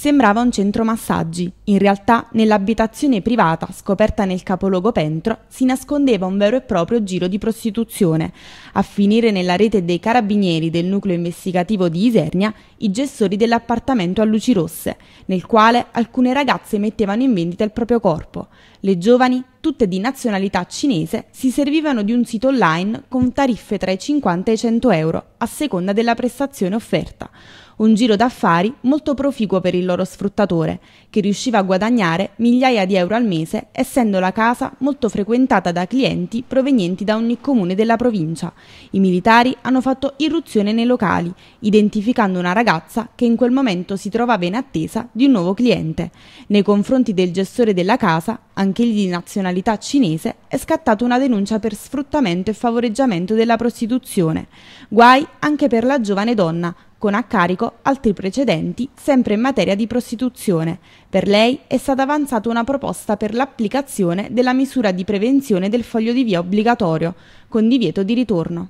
Sembrava un centro massaggi. In realtà, nell'abitazione privata, scoperta nel capoluogo Pentro, si nascondeva un vero e proprio giro di prostituzione. A finire nella rete dei carabinieri del nucleo investigativo di Isernia, i gestori dell'appartamento a luci rosse, nel quale alcune ragazze mettevano in vendita il proprio corpo. Le giovani, tutte di nazionalità cinese, si servivano di un sito online con tariffe tra i 50 e i 100 euro, a seconda della prestazione offerta un giro d'affari molto proficuo per il loro sfruttatore, che riusciva a guadagnare migliaia di euro al mese, essendo la casa molto frequentata da clienti provenienti da ogni comune della provincia. I militari hanno fatto irruzione nei locali, identificando una ragazza che in quel momento si trovava in attesa di un nuovo cliente. Nei confronti del gestore della casa, anch'egli di nazionalità cinese, è scattata una denuncia per sfruttamento e favoreggiamento della prostituzione. Guai anche per la giovane donna, con a carico altri precedenti sempre in materia di prostituzione. Per lei è stata avanzata una proposta per l'applicazione della misura di prevenzione del foglio di via obbligatorio, con divieto di ritorno.